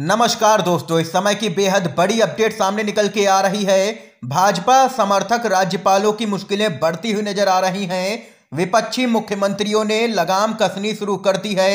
नमस्कार दोस्तों इस समय की बेहद बड़ी अपडेट सामने निकल के आ रही है भाजपा समर्थक राज्यपालों की मुश्किलें बढ़ती हुई नजर आ रही हैं विपक्षी मुख्यमंत्रियों ने लगाम कसनी शुरू कर दी है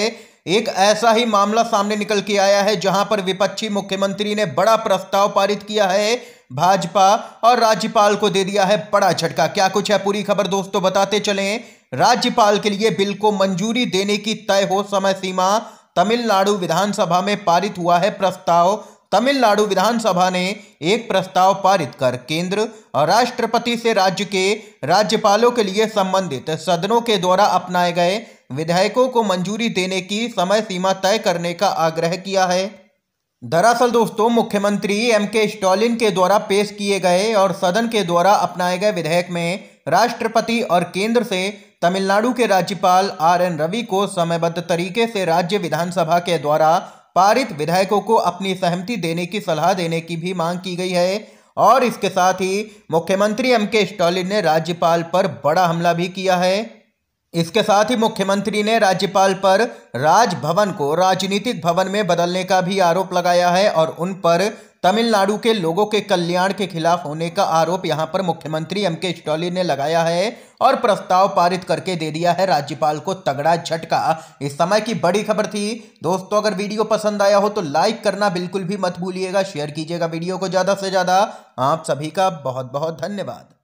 एक ऐसा ही मामला सामने निकल के आया है जहां पर विपक्षी मुख्यमंत्री ने बड़ा प्रस्ताव पारित किया है भाजपा और राज्यपाल को दे दिया है बड़ा झटका क्या कुछ है पूरी खबर दोस्तों बताते चलें राज्यपाल के लिए बिल को मंजूरी देने की तय हो समय सीमा तमिलनाडु विधानसभा में पारित हुआ है प्रस्ताव तमिलनाडु विधानसभा ने एक प्रस्ताव पारित कर केंद्र और राष्ट्रपति से राज्य के राज्यपालों के लिए संबंधित सदनों के द्वारा अपनाए गए विधेयकों को मंजूरी देने की समय सीमा तय करने का आग्रह किया है दरअसल दोस्तों मुख्यमंत्री एम के स्टालिन के द्वारा पेश किए गए और सदन के द्वारा अपनाए गए विधेयक में राष्ट्रपति और केंद्र से तमिलनाडु के राज्यपाल आर एन रवि को समयबद्ध तरीके से राज्य विधानसभा के द्वारा पारित विधायकों को अपनी सहमति देने की सलाह देने की भी मांग की गई है और इसके साथ ही मुख्यमंत्री एम के स्टालिन ने राज्यपाल पर बड़ा हमला भी किया है इसके साथ ही मुख्यमंत्री ने राज्यपाल पर राजभवन को राजनीतिक भवन में बदलने का भी आरोप लगाया है और उन पर तमिलनाडु के लोगों के कल्याण के खिलाफ होने का आरोप यहां पर मुख्यमंत्री एम के स्टालिन ने लगाया है और प्रस्ताव पारित करके दे दिया है राज्यपाल को तगड़ा झटका इस समय की बड़ी खबर थी दोस्तों अगर वीडियो पसंद आया हो तो लाइक करना बिल्कुल भी मत भूलिएगा शेयर कीजिएगा वीडियो को ज़्यादा से ज़्यादा आप सभी का बहुत बहुत धन्यवाद